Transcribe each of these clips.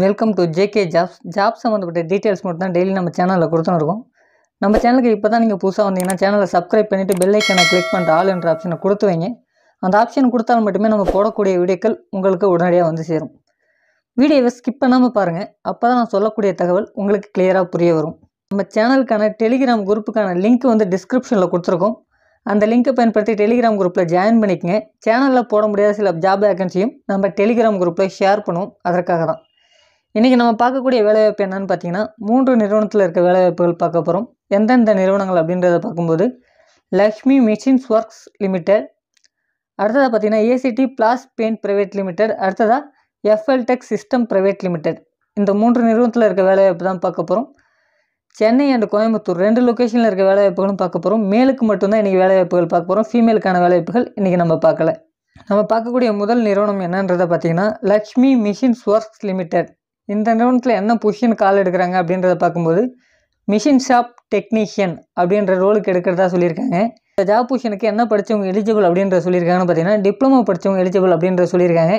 welcome to JK jobs job சம்மந்தப்பட்ட details மட்டும் தான் டெய்லி நம்ம சேனலில் கொடுத்துருக்கோம் நம்ம சேனலுக்கு இப்போ தான் நீங்கள் புதுசாக வந்தீங்கன்னா சேனலை சப்ஸ்கிரைப் பண்ணிவிட்டு பெல் ஐக்கனை கிளிக் பண்ணிட்டு ஆள் என்ற ஆப்ஷனை கொடுத்து வைங்க அந்த ஆப்ஷன் கொடுத்தால் மட்டுமே நம்ம போடக்கூடிய வீடியோக்கள் உங்களுக்கு உடனடியாக வந்து சேரும் வீடியோவை ஸ்கிப் பண்ணாமல் பாருங்கள் அப்போ தான் நான் சொல்லக்கூடிய தகவல் உங்களுக்கு கிளியராக புரிய வரும் நம்ம சேனலுக்கான டெலிகிராம் குரூப்புக்கான லிங்க் வந்து டிஸ்கிரிப்ஷனில் கொடுத்துருக்கோம் அந்த லிங்க்கை பயன்படுத்தி டெலிகிராம் குரூப்பில் ஜாயின் பண்ணிக்கங்க சேனலில் போட முடியாத சில ஜாப் வேகன்சியும் நம்ம டெலிகிராம் குரூப்பில் ஷேர் பண்ணுவோம் அதற்காக தான் இன்றைக்கி நம்ம பார்க்கக்கூடிய வேலைவாய்ப்பு என்னென்னு பார்த்தீங்கன்னா மூன்று நிறுவனத்தில் இருக்க வேலைவாய்ப்புகள் பார்க்க போகிறோம் எந்தெந்த நிறுவனங்கள் அப்படின்றத பார்க்கும்போது லக்ஷ்மி மிஷின்ஸ் ஒர்க்ஸ் லிமிடெட் அடுத்ததாக பார்த்தீங்கன்னா ACD plas paint private limited அடுத்ததாக FL tech system private limited இந்த மூன்று நிறுவனத்தில் இருக்க வேலைவாய்ப்பு தான் பார்க்க போகிறோம் சென்னை அண்ட் கோயம்புத்தூர் ரெண்டு லொக்கேஷனில் இருக்க வேலைவாய்ப்புகளும் பார்க்க போகிறோம் மேலுக்கு மட்டும்தான் இன்றைக்கி வேலைவாய்ப்புகள் பார்க்க போகிறோம் ஃபீமேலுக்கான வேலைவாய்ப்புகள் இன்றைக்கி நம்ம பார்க்கல நம்ம பார்க்கக்கூடிய முதல் நிறுவனம் என்னன்றதை பார்த்தீங்கன்னா லக்ஷ்மி மிஷின்ஸ் ஒர்க்ஸ் லிமிடெட் இந்த நிறுவனத்தில் என்ன பொசிஷன் கால் எடுக்கிறாங்க அப்படின்றத பார்க்கும்போது மிஷின் ஷாப் டெக்னீஷியன் அப்படின்ற ரோலுக்கு எடுக்கிறதா சொல்லியிருக்காங்க இந்த ஜாப் பொசிஷனுக்கு என்ன படித்தவங்க எலிஜிபிள் அப்படின்ற சொல்லியிருக்காங்கன்னு பார்த்தீங்கன்னா டிப்ளமோ படித்தவங்க எலிஜிபிள் அப்படின்ற சொல்லியிருக்காங்க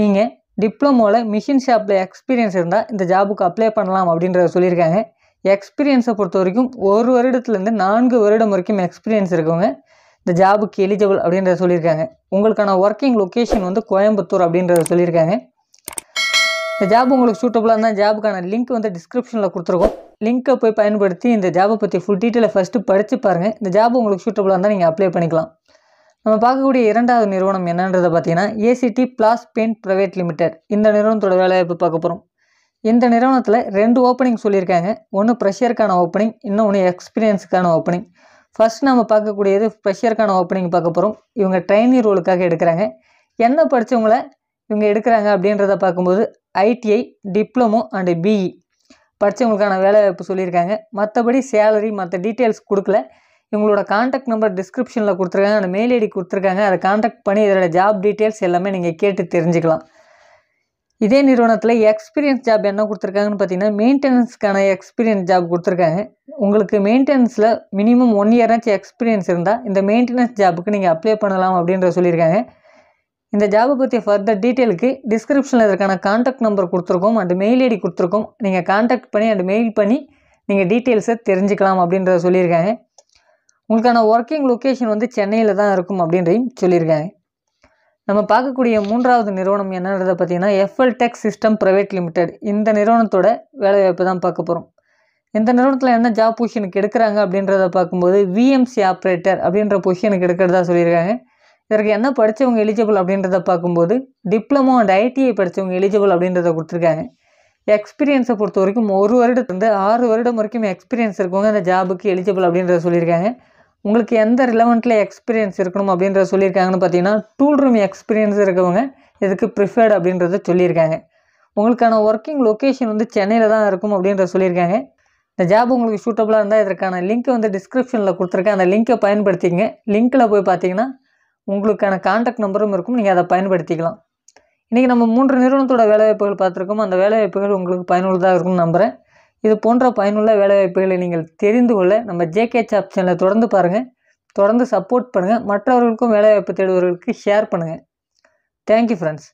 நீங்கள் டிப்ளமோவில் மிஷின் ஷாப்பில் எக்ஸ்பீரியன்ஸ் இருந்தால் இந்த ஜாபுக்கு அப்ளை பண்ணலாம் அப்படின்றத சொல்லியிருக்காங்க எக்ஸ்பீரியன்ஸை பொறுத்த வரைக்கும் ஒரு வருடத்துலேருந்து நான்கு வருடம் வரைக்கும் எக்ஸ்பீரியன்ஸ் இருக்கவங்க இந்த ஜாபுக்கு எலிஜிபிள் அப்படின்றத சொல்லியிருக்காங்க உங்களுக்கான ஒர்க்கிங் லொக்கேஷன் வந்து கோயம்புத்தூர் அப்படின்றத சொல்லியிருக்காங்க இந்த ஜாப் உங்களுக்கு சூட்டபுளாக இருந்தால் ஜாபுக்கான லிங்க் வந்து டிஸ்கிரிப்ஷனில் கொடுத்துருக்கோம் லிங்க்கை போய் பயன்படுத்தி இந்த ஜாபை பற்றி ஃபுல் டீட்டெயிலை ஃபஸ்ட்டு படித்து பாருங்கள் இந்த ஜாப் உங்களுக்கு சூட்டபுளாக இருந்தால் நீங்கள் அப்ளை பண்ணிக்கலாம் நம்ம பார்க்கக்கூடிய இரண்டாவது நிறுவனம் என்னன்றதை பார்த்தீங்கன்னா ACD plas paint private limited இந்த நிறுவனத்தோட வேலைவாய்ப்பு பார்க்க போகிறோம் இந்த நிறுவனத்தில் ரெண்டு ஓப்பனிங் சொல்லியிருக்காங்க ஒன்று ப்ரெஷருக்கான ஓப்பனிங் இன்னொன்று எக்ஸ்பீரியன்ஸுக்கான ஓப்பனிங் ஃபஸ்ட் நம்ம பார்க்கக்கூடியது ப்ரெஷருக்கான ஓப்பனிங் பார்க்க போகிறோம் இவங்க ட்ரைனிங் ரோலுக்காக எடுக்கிறாங்க என்ன படித்தவங்கள இவங்க எடுக்கிறாங்க அப்படின்றத பார்க்கும்போது ITI diploma and BE e படித்தவங்களுக்கான வேலை இப்போ சொல்லியிருக்காங்க மற்றபடி சேலரி மற்ற டீட்டெயில்ஸ் கொடுக்கல இவங்களோட காண்டாக்ட் நம்பர் டிஸ்கிரிப்ஷனில் கொடுத்துருக்காங்க அந்த மெயில் ஐடி கொடுத்துருக்காங்க அதை காண்டாக்ட் பண்ணி இதோட ஜாப் டீட்டெயில்ஸ் எல்லாமே நீங்கள் கேட்டு தெரிஞ்சுக்கலாம் இதே நிறுவனத்தில் எக்ஸ்பீரியன்ஸ் ஜாப் என்ன கொடுத்துருக்காங்கன்னு பார்த்தீங்கன்னா மெயின்டெனன்ஸ்க்கான எக்ஸ்பீரியன்ஸ் ஜாப் கொடுத்துருக்காங்க உங்களுக்கு மெயின்டெனன்ஸில் மினிமம் ஒன் இயராச்சும் எக்ஸ்பீரியன்ஸ் இருந்தால் இந்த மெயின்டெனன்ஸ் ஜாப்புக்கு நீங்கள் அப்ளை பண்ணலாம் அப்படின்ற சொல்லியிருக்காங்க இந்த ஜாபை பற்றி ஃபர்தர் டீட்டெயிலுக்கு டிஸ்கிரிப்ஷனில் இதற்கான காண்டாக்ட் நம்பர் கொடுத்துருக்கோம் அண்ட் மெயில் ஐடி கொடுத்துருக்கோம் நீங்கள் காண்டாக்ட் பண்ணி அண்ட் மெயில் பண்ணி நீங்கள் டீட்டெயில்ஸை தெரிஞ்சுக்கலாம் அப்படின்றத சொல்லியிருக்காங்க உங்களுக்கான ஒர்க்கிங் லொக்கேஷன் வந்து சென்னையில் தான் இருக்கும் அப்படின்றையும் சொல்லியிருக்காங்க நம்ம பார்க்கக்கூடிய மூன்றாவது நிறுவனம் என்னன்றதை பார்த்தீங்கன்னா FL tech system private limited இந்த நிறுவனத்தோட வேலைவாய்ப்பு தான் பார்க்க போகிறோம் இந்த நிறுவனத்தில் என்ன ஜாப் பொசிஷனுக்கு எடுக்கிறாங்க அப்படின்றத பார்க்கும்போது விஎம்சி ஆப்ரேட்டர் அப்படின்ற பொசிஷனுக்கு எடுக்கிறதா சொல்லியிருக்காங்க இதற்கு என்ன படித்தவங்க எலிஜிபிள் அப்படின்றத பார்க்கும்போது டிப்ளமோ அண்ட் ஐடிஐ படித்தவங்க எலிஜிபிள் அப்படின்றத கொடுத்துருக்காங்க எக்ஸ்பீரியன்ஸை பொறுத்த வரைக்கும் ஒரு வருடத்துலேருந்து ஆறு வருடம் வரைக்கும் எக்ஸ்பீரியன்ஸ் இருக்கவங்க அந்த ஜாபுக்கு எலிஜிபிள் அப்படின்றத சொல்லியிருக்காங்க உங்களுக்கு எந்த ரிலவெண்ட்டில் எக்ஸ்பீரியன்ஸ் இருக்கணும் அப்படின்றத சொல்லியிருக்காங்கன்னு பார்த்தீங்கன்னா டூல் ரூம் எக்ஸ்பீரியன்ஸ் இருக்கவங்க இதுக்கு ப்ரிஃபர்டு அப்படின்றத சொல்லியிருக்காங்க உங்களுக்கான ஒர்க்கிங் லொக்கேஷன் வந்து சென்னையில் தான் இருக்கும் அப்படின்றத சொல்லியிருக்காங்க இந்த ஜாப் உங்களுக்கு சூட்டபுளாக இருந்தால் இதற்கான லிங்க் வந்து டிஸ்கிரிப்ஷனில் கொடுத்துருக்கேன் அந்த லிங்க்கை பயன்படுத்திங்க லிங்க்கில் போய் பார்த்தீங்கன்னா உங்களுக்கான கான்டாக்ட் நம்பரும் இருக்கும் நீங்கள் அதை பயன்படுத்திக்கலாம் இன்றைக்கி நம்ம மூன்று நிறுவனத்தோட வேலைவாய்ப்புகள் பார்த்துருக்கோம் அந்த வேலைவாய்ப்புகள் உங்களுக்கு பயனுள்ளதாக இருக்கும்னு நம்புகிறேன் இது போன்ற பயனுள்ள வேலைவாய்ப்புகளை நீங்கள் தெரிந்து கொள்ள நம்ம ஜேகே சாப் சேனலை தொடர்ந்து பாருங்கள் தொடர்ந்து சப்போர்ட் பண்ணுங்கள் மற்றவர்களுக்கும் வேலைவாய்ப்பு தேடுபவர்களுக்கு ஷேர் பண்ணுங்கள் தேங்க்யூ ஃப்ரெண்ட்ஸ்